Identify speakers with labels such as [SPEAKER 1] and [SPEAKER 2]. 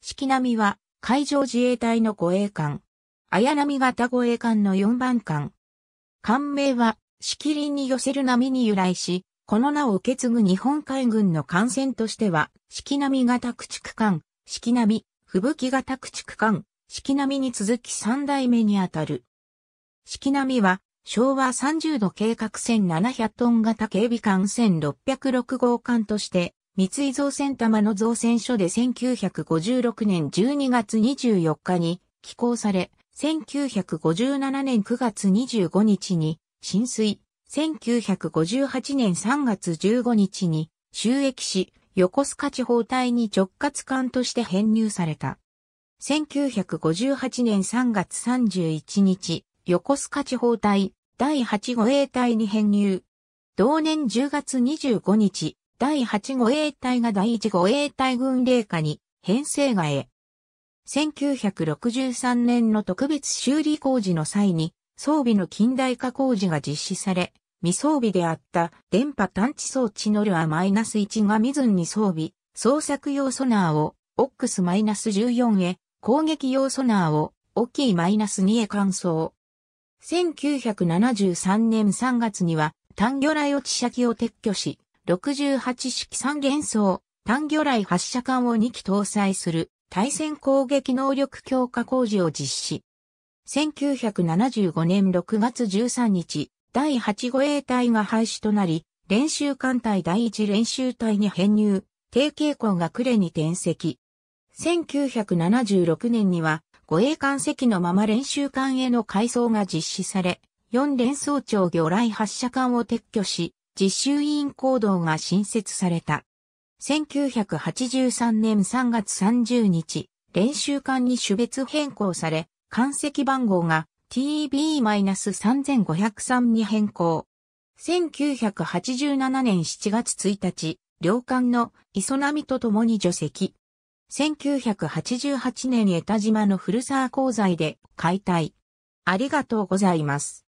[SPEAKER 1] 式波は海上自衛隊の護衛艦。綾波型護衛艦の4番艦。艦名は、しきりに寄せる波に由来し、この名を受け継ぐ日本海軍の艦船としては、式波み型駆逐艦、式波、み、吹雪型駆逐艦、式波みに続き3代目にあたる。式波みは、昭和30度計画1700トン型警備艦1606号艦として、三井造船玉の造船所で1956年12月24日に寄港され、1957年9月25日に浸水、1958年3月15日に収益し、横須賀地方隊に直轄艦として編入された。1958年3月31日、横須賀地方隊第8護衛隊に編入。同年10月25日、第8護衛隊が第1護衛隊軍令下に編成がへ。1963年の特別修理工事の際に装備の近代化工事が実施され、未装備であった電波探知装置ノルア -1 がミズンに装備、捜索用ソナーをオックス -14 へ、攻撃用ソナーをオキー -2 へ換装。1973年3月には単魚雷落ち機を撤去し、68式三連装、単魚雷発射管を2機搭載する対戦攻撃能力強化工事を実施。1975年6月13日、第8護衛隊が廃止となり、練習艦隊第1練習隊に編入、低傾向が呉に転籍。1976年には、護衛艦席のまま練習艦への改装が実施され、4連装長魚雷発射管を撤去し、実習委員行動が新設された。1983年3月30日、練習館に種別変更され、関席番号が TB-3503 に変更。1987年7月1日、両館の磯波と共に除籍。1988年江田島の古沢鉱材で解体。ありがとうございます。